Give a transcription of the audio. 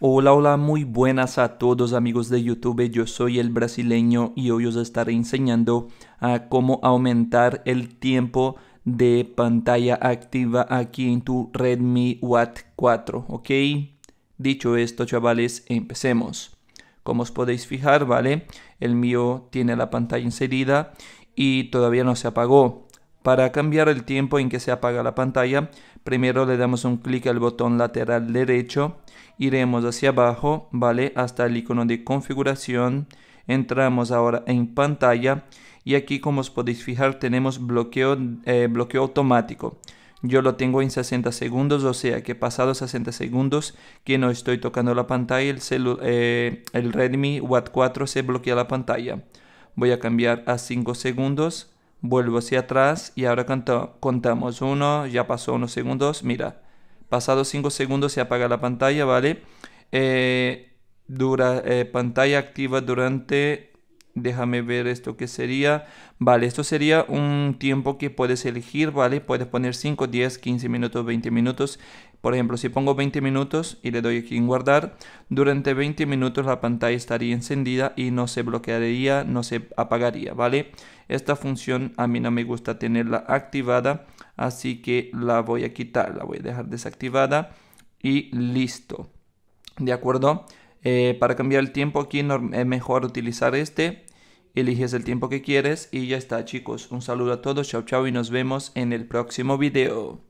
Hola, hola, muy buenas a todos amigos de YouTube, yo soy el brasileño y hoy os estaré enseñando a cómo aumentar el tiempo de pantalla activa aquí en tu Redmi Watt 4, ¿ok? Dicho esto, chavales, empecemos. Como os podéis fijar, ¿vale? El mío tiene la pantalla inserida y todavía no se apagó. Para cambiar el tiempo en que se apaga la pantalla, primero le damos un clic al botón lateral derecho, iremos hacia abajo, ¿vale? Hasta el icono de configuración, entramos ahora en pantalla y aquí como os podéis fijar tenemos bloqueo, eh, bloqueo automático. Yo lo tengo en 60 segundos, o sea que pasados 60 segundos que no estoy tocando la pantalla, el, eh, el Redmi Watt 4 se bloquea la pantalla. Voy a cambiar a 5 segundos Vuelvo hacia atrás y ahora contamos uno, ya pasó unos segundos, mira, pasado cinco segundos se apaga la pantalla, ¿vale? Eh, dura, eh, pantalla activa durante déjame ver esto que sería. Vale, esto sería un tiempo que puedes elegir, ¿vale? Puedes poner 5, 10, 15 minutos, 20 minutos. Por ejemplo, si pongo 20 minutos y le doy aquí en guardar, durante 20 minutos la pantalla estaría encendida y no se bloquearía, no se apagaría, ¿vale? Esta función a mí no me gusta tenerla activada, así que la voy a quitar, la voy a dejar desactivada y listo. ¿De acuerdo? Eh, para cambiar el tiempo aquí es eh, mejor utilizar este eliges el tiempo que quieres y ya está chicos. Un saludo a todos, chao chao y nos vemos en el próximo video.